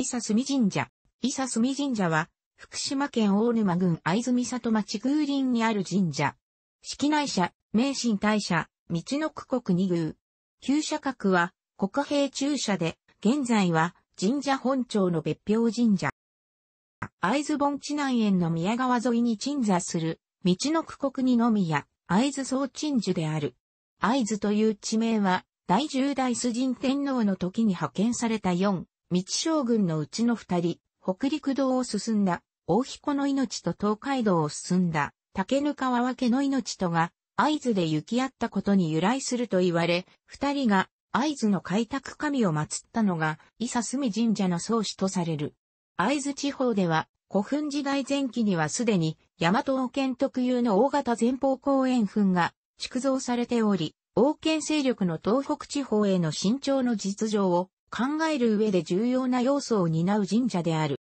伊佐住神社。伊佐住神社は、福島県大沼郡藍住里町宮林にある神社。式内社、名神大社、道の区国二宮。旧社格は、国兵中社で、現在は、神社本庁の別表神社。藍津盆地内園の宮川沿いに鎮座する、道の区国二宮、藍津総鎮守である。藍津という地名は、第十代主神天皇の時に派遣された四道将軍のうちの二人、北陸道を進んだ、大彦の命と東海道を進んだ、竹ぬ川分けの命とが、合図で行き合ったことに由来すると言われ、二人が合図の開拓神を祀ったのが、伊佐隅神社の宗始とされる。合図地方では、古墳時代前期にはすでに、大和王権特有の大型前方後円墳が築造されており、王権勢力の東北地方への伸長の実情を考える上で重要な要素を担う神社である。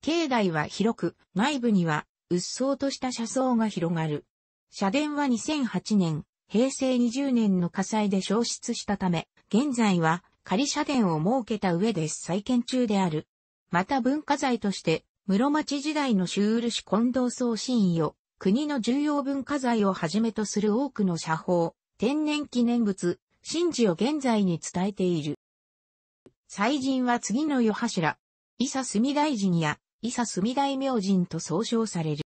境内は広く、内部には、鬱蒼とした車窓が広がる。社殿は2008年、平成20年の火災で消失したため、現在は仮社殿を設けた上で再建中である。また文化財として、室町時代の修漆近藤宗神を、国の重要文化財をはじめとする多くの社宝、天然記念物、神事を現在に伝えている。祭神は次の世柱。伊佐住大臣や、伊佐住大明神と総称される。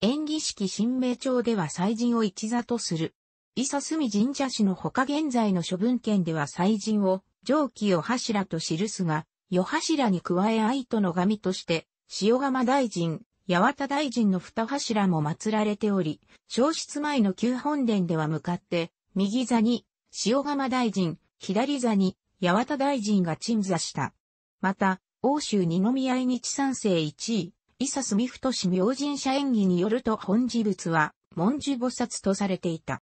演技式神明町では祭神を一座とする。伊佐住神社市のほか現在の処分権では祭神を、上記世柱と記すが、世柱に加え愛との神として、塩釜大臣、八幡大臣の二柱も祀られており、消失前の旧本殿では向かって、右座に、塩釜大臣、左座に、八幡大臣が鎮座した。また、欧州二宮愛日三世一位、伊佐住太氏明神社演技によると本寺仏は文殊菩薩とされていた。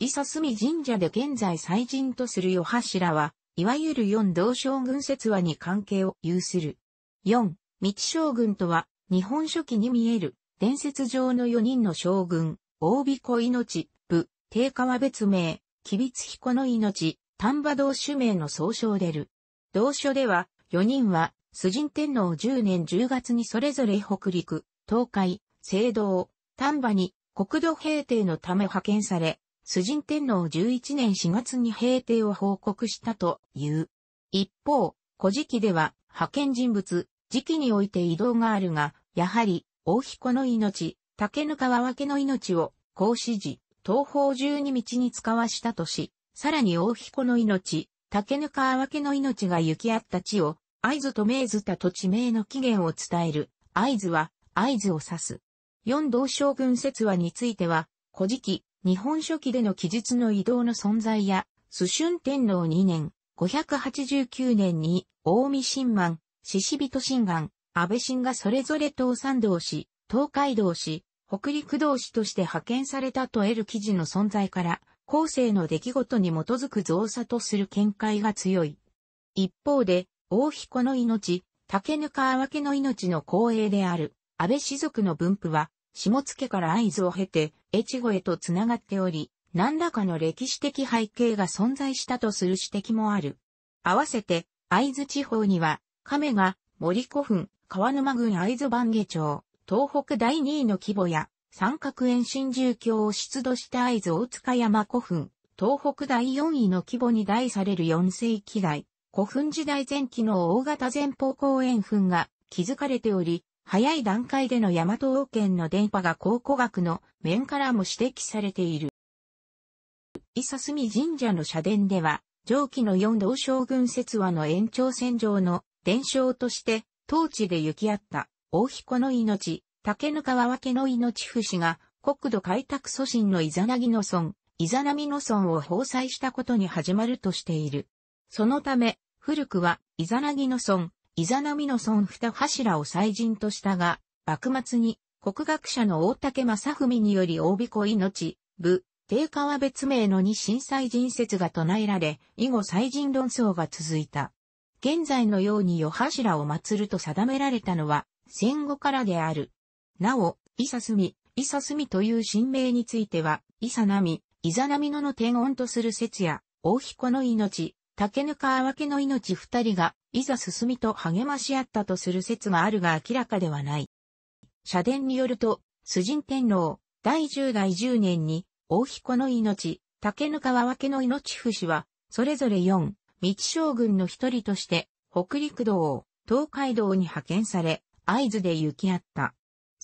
伊佐住神社で現在祭神とする夜柱は、いわゆる四道将軍説話に関係を有する。四、道将軍とは、日本初期に見える、伝説上の四人の将軍、大子命、部、定川別名、吉備彦の命、丹波道主名の総称でる。同書では、4人は、崇神天皇10年10月にそれぞれ北陸、東海、聖堂、丹波に国土平定のため派遣され、崇神天皇11年4月に平定を報告したという。一方、古事記では派遣人物、時期において移動があるが、やはり、大彦の命、竹ぬ川分けの命を、孔子寺、東方十二道に使わしたとし、さらに大彦の命、竹ぬかあわけの命が行き合った地を、合図と命ずたと地名の起源を伝える、合図は、合図を指す。四道将軍説話については、古事記、日本書紀での記述の移動の存在や、蘇春天皇2年、589年に、大見新満、獅子人新願、安倍新がそれぞれ東山道市、東海道市、北陸道市として派遣されたと得る記事の存在から、後世の出来事に基づく造作とする見解が強い。一方で、大彦の命、竹ぬかあわけの命の光栄である、安倍氏族の分布は、下野から合図を経て、越後へと繋がっており、何らかの歴史的背景が存在したとする指摘もある。合わせて、会津地方には、亀が森古墳、川沼郡会津番下町、東北第2位の規模や、三角円新獣居を出土した会津大塚山古墳、東北第四位の規模に題される四世紀来、古墳時代前期の大型前方後円墳が築かれており、早い段階での大和王権の電波が考古学の面からも指摘されている。伊佐隅神社の社殿では、上記の四道将軍説話の延長線上の伝承として、当地で行き合った大彦の命、竹ぬ川分の命不死が国土開拓祖神のイザナギの村、イザナミの村を放災したことに始まるとしている。そのため、古くはイザナギの村、イザナミの村二柱を祭神としたが、幕末に国学者の大竹正文により大びこ命、部、定川別名の二神祭人説が唱えられ、以後祭神論争が続いた。現在のように四柱を祀ると定められたのは戦後からである。なお、伊佐住、伊佐住という神名については、伊佐波、伊佐波野の天音とする説や、大彦の命、竹ぬかあわけの命二人が、いざ進みと励まし合ったとする説があるが明らかではない。社伝によると、崇神天皇、第十代十年に、大彦の命、竹ぬかあわけの命不死は、それぞれ四、道将軍の一人として、北陸道を東海道に派遣され、合図で行き合った。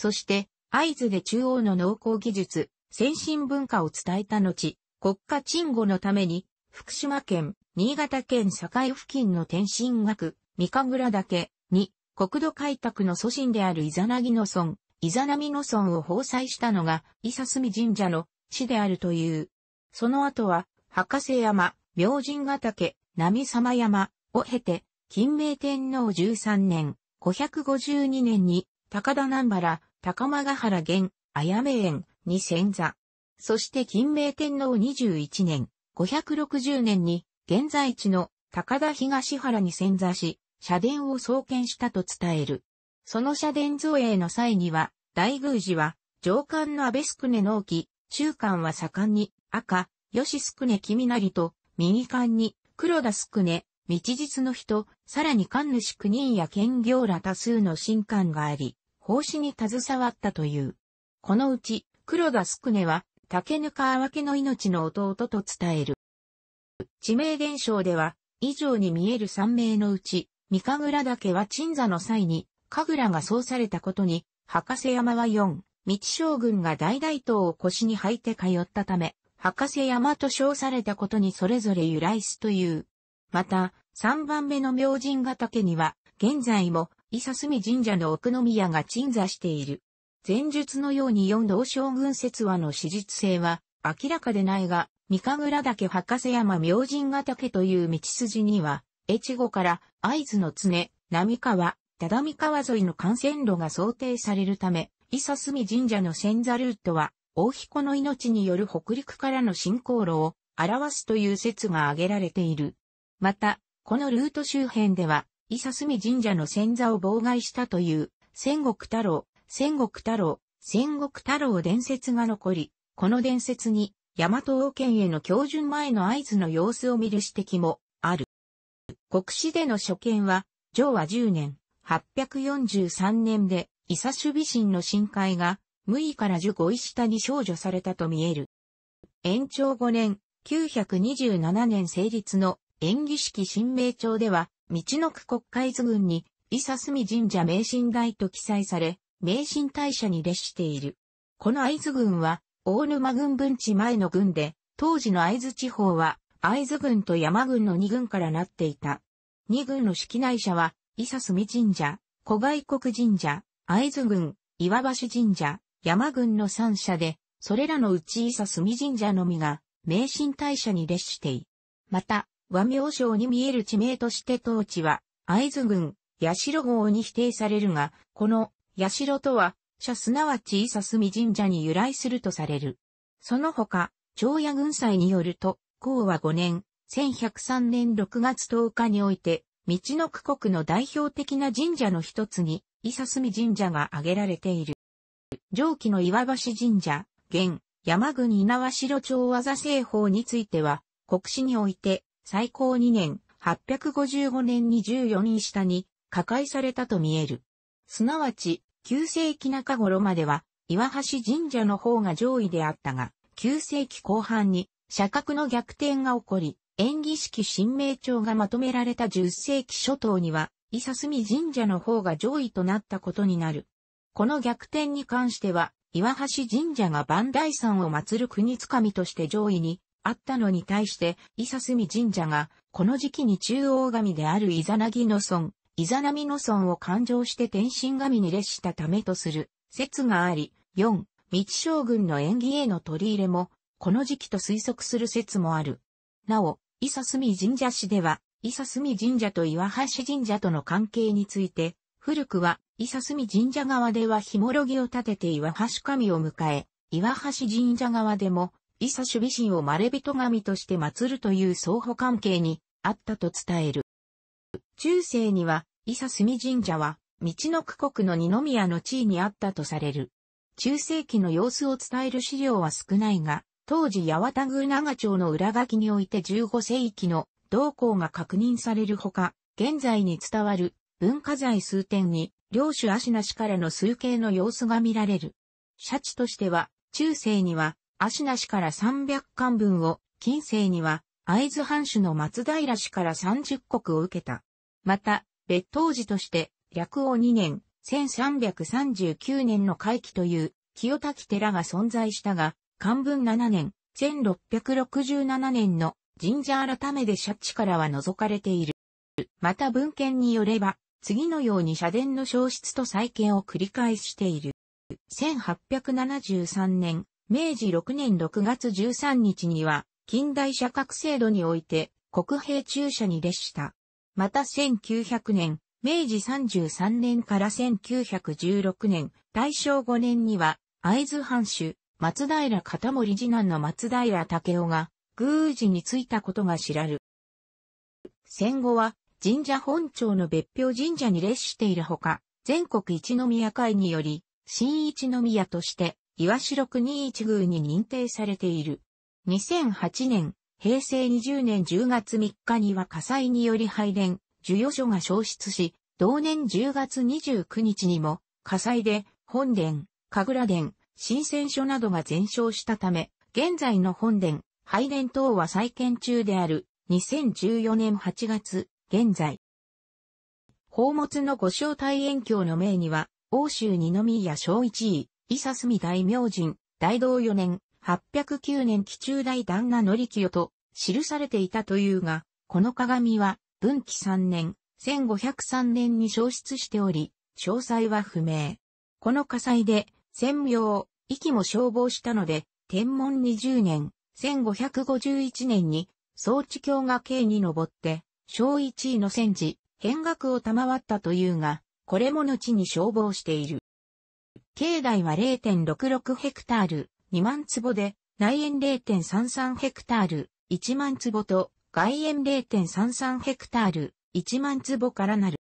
そして、合図で中央の農耕技術、先進文化を伝えた後、国家鎮護のために、福島県、新潟県境付近の天津学、三神楽岳に、国土開拓の祖神であるイザナギの村、イザナミの村を放祭したのが、伊佐住神社の地であるという。その後は、博士山、明神ヶ岳、波様山を経て、金明天皇13年、552年に、高田南原、高間ヶ原源、綾め園、に仙座。そして金明天皇21年、560年に、現在地の高田東原に潜座し、社殿を創建したと伝える。その社殿造営の際には、大宮寺は、上官の安倍宿根の沖、中間は盛んに、赤、吉宿根君なりと、右官に、黒田宿根、道実の人、さらに神主九人や兼業ら多数の神官があり、奉仕に携わったという。このうち、黒田宿根は、竹ぬかあけの命の弟と伝える。地名伝承では、以上に見える三名のうち、三神楽岳は鎮座の際に、神楽が創されたことに、博士山は四、道将軍が大大刀を腰に履いて通ったため、博士山と称されたことにそれぞれ由来すという。また、三番目の明神ヶ岳には、現在も伊佐澄神社の奥宮が鎮座している。前述のように四道将軍説話の史実性は明らかでないが、三神楽岳博士山明神ヶ岳という道筋には、越後から会津の常、並川、只見川沿いの幹線路が想定されるため、伊佐澄神社の先座ルートは、大彦の命による北陸からの進行路を表すという説が挙げられている。また、このルート周辺では、伊佐隅神社の先座を妨害したという、戦国太郎、戦国太郎、戦国太郎伝説が残り、この伝説に、大和王権への教準前の合図の様子を見る指摘もある。国史での所見は、上和10年、843年で、伊佐守備神の深海が、無意から十五位下に少女されたと見える。延長5年、927年成立の演技式新名帳では、道の区国会図群に、伊佐住神社名神台と記載され、名神大社に列している。この会津群は、大沼郡分地前の郡で、当時の会津地方は、会津郡と山郡の二郡からなっていた。二郡の式内社は、伊佐住神社、古外国神社、会津郡、岩橋神社、山郡の三社で、それらのうち伊佐住神社のみが、名神大社に列してい。る。また、和名称に見える地名として当地は、会津郡、八代号に否定されるが、この、八代とは、社すなわち伊佐住神社に由来するとされる。その他、長野軍祭によると、公は5年、1103年6月10日において、道の区国の代表的な神社の一つに、伊佐住神社が挙げられている。上記の岩橋神社、現、山国稲葉城町技製法については、国史において、最高2年、855年に14人下に破壊されたと見える。すなわち、9世紀中頃までは、岩橋神社の方が上位であったが、9世紀後半に、社格の逆転が起こり、演技式新名帳がまとめられた10世紀初頭には、伊佐澄神社の方が上位となったことになる。この逆転に関しては、岩橋神社が万代山を祀る国つかみとして上位にあったのに対して、伊佐澄神社が、この時期に中央神であるイザナギの村、イザナミの村を勘定して天神神に列したためとする説があり、四、道将軍の演技への取り入れも、この時期と推測する説もある。なお、伊佐澄神社市では、伊佐澄神社と岩橋神社との関係について、古くは伊佐澄神社側ではひもろぎを立てて岩橋神を迎え、岩橋神社側でも伊佐守備神をまれびと神として祀るという相互関係にあったと伝える。中世には、伊佐住神社は、道の区国の二宮の地位にあったとされる。中世紀の様子を伝える資料は少ないが、当時八幡宮長町の裏書きにおいて15世紀の道行が確認されるほか、現在に伝わる文化財数点に、領主足なしからの数形の様子が見られる。シャチとしては、中世には、足名市から300巻分を、近世には、会津藩主の松平氏から30国を受けた。また、別当時として、略王2年、1339年の回帰という、清滝寺が存在したが、漢文7年、1667年の神社改めで社地からは除かれている。また文献によれば、次のように社殿の消失と再建を繰り返している。1873年、明治6年6月13日には、近代社格制度において、国兵注射に列した。また1900年、明治33年から1916年、大正5年には、会津藩主、松平片森次男の松平武雄が、宮司に就いたことが知らる。戦後は、神社本庁の別表神社に列しているほか、全国一宮会により、新一宮として、岩城2一宮に認定されている。2008年、平成20年10月3日には火災により廃電、授与所が消失し、同年10月29日にも火災で本殿、神楽殿、新鮮所などが全焼したため、現在の本殿、廃殿等は再建中である2014年8月、現在。宝物のご招待遠鏡の名には、欧州二宮小一位、伊佐住大明神、大道四年、809年紀中大旦那則清と記されていたというが、この鏡は、文紀三年、1503年に消失しており、詳細は不明。この火災で、専名、息も消防したので、天文20年、1551年に、総地教が刑に上って、小一位の戦時、変額を賜ったというが、これも後に消防している。境内は0.66ヘクタール、2万坪で、内園0.33ヘクタール、1万坪と、外園0.33ヘクタール、1万坪からなる。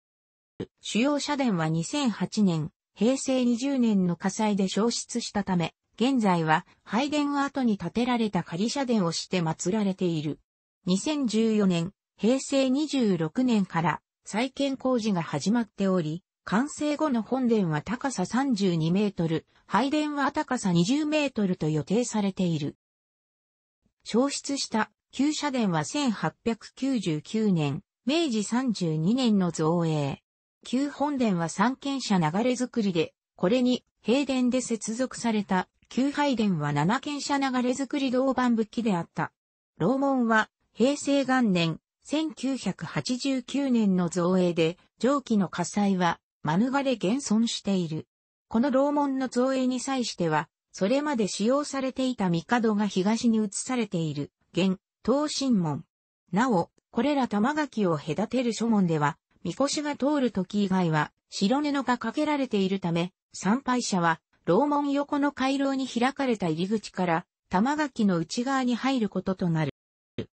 主要社殿は2008年、平成20年の火災で消失したため、現在は拝殿跡に建てられた仮社殿をして祀られている。2014年、平成26年から再建工事が始まっており、完成後の本殿は高さ32メートル、拝殿は高さ20メートルと予定されている。消失した旧社殿は1899年、明治32年の造営。旧本殿は三軒舎流れ作りで、これに平殿で接続された旧拝殿は七軒舎流れ作り銅板武器であった。楼門は平成元年1989年の造営で、上記の火災は免れ現存している。この楼門の造営に際しては、それまで使用されていた帝が東に移されている、現、東神門。なお、これら玉垣を隔てる諸門では、神輿が通る時以外は、白布がかけられているため、参拝者は、楼門横の回廊に開かれた入り口から、玉垣の内側に入ることとなる。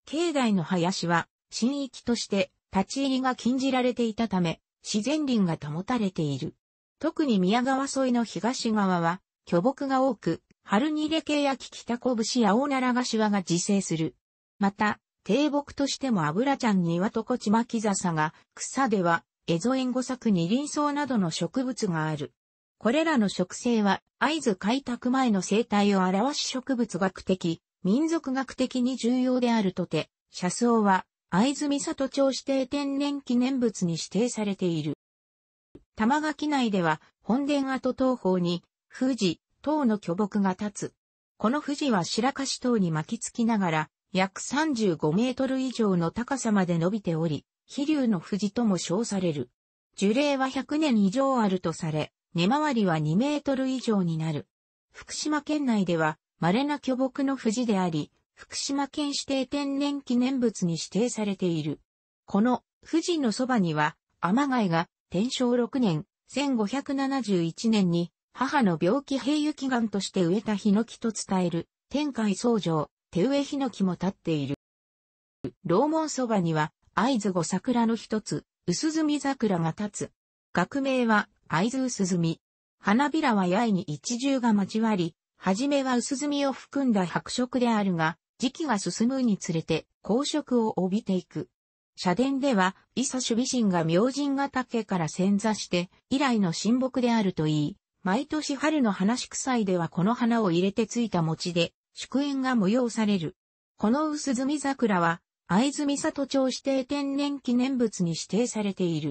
境内の林は、神域として、立ち入りが禁じられていたため、自然林が保たれている。特に宮川沿いの東側は、巨木が多く、春にレケやキキタコブシやオオナラガシワが自生する。また、低木としてもアブラちゃんにワトコチマキザサが、草では、エゾエンゴ作二輪草などの植物がある。これらの植生は、合図開拓前の生態を表し植物学的、民族学的に重要であるとて、車窓は藍住里町指定天然記念物に指定されている。玉垣内では本殿跡東方に富士、塔の巨木が立つ。この富士は白樫塔に巻きつきながら約35メートル以上の高さまで伸びており、飛竜の富士とも称される。樹齢は100年以上あるとされ、根回りは2メートル以上になる。福島県内では稀な巨木の富士であり、福島県指定天然記念物に指定されている。この富士のそばには、天貝が天正6年、1571年に母の病気平雪岩として植えたヒノキと伝える天海僧城、手植えヒノキも立っている。楼門そばには合図後桜の一つ、薄墨桜が立つ。学名は合図薄墨。花びらは八重に一重が交わり、はじめは薄墨を含んだ白色であるが、時期が進むにつれて光色を帯びていく。社殿では、伊佐守備神が明神ヶ岳から潜座して、以来の神木であるといい、毎年春の花祝祭ではこの花を入れてついた餅で、祝宴が催される。この薄墨桜は、藍住里町指定天然記念物に指定されている。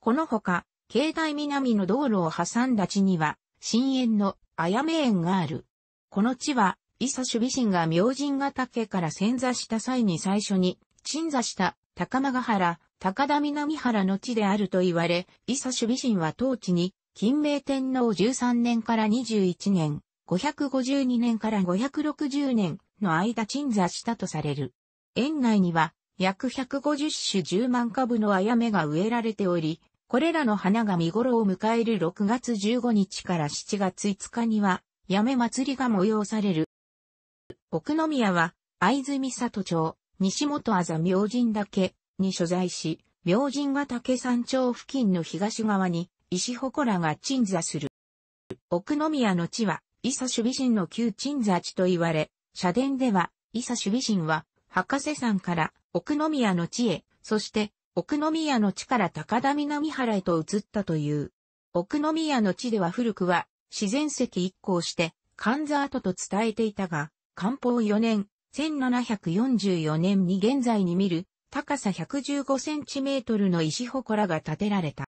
このほか、境内南の道路を挟んだ地には、深淵のあやめ園がある。この地は、伊佐守備神が明神ヶ岳から潜座した際に最初に、鎮座した高間ヶ原、高田南原の地であると言われ、伊佐守備神は当地に、金明天皇13年から21年、552年から560年の間鎮座したとされる。園内には、約150種10万株のあやめが植えられており、これらの花が見頃を迎える6月15日から7月5日には、やめ祭りが催される。奥宮は、藍住里町、西本あざ明神岳に所在し、明神ヶ岳山頂付近の東側に、石祠が鎮座する。奥宮の地は、伊佐守備神の旧鎮座地と言われ、社殿では、伊佐守備神は、博士山から奥宮の地へ、そして奥宮の地から高田南原へと移ったという。奥宮の地では古くは自然石一行して、神座跡と伝えていたが、漢宝4年、1744年に現在に見る高さ115センチメートルの石祠が建てられた。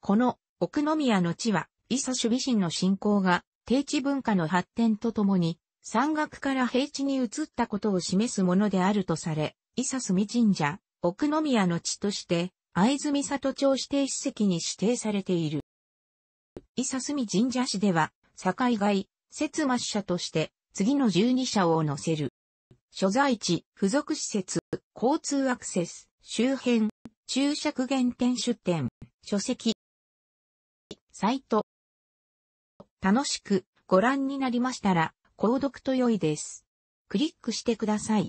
この奥宮の地は、伊佐守備神の信仰が、低地文化の発展とともに、山岳から平地に移ったことを示すものであるとされ、伊佐住神社、奥宮の地として、会津美里町指定史跡に指定されている。伊佐住神社市では、境外、節末社として、次の12社を載せる。所在地、付属施設、交通アクセス、周辺、注釈原点出店、書籍、サイト。楽しくご覧になりましたら、購読と良いです。クリックしてください。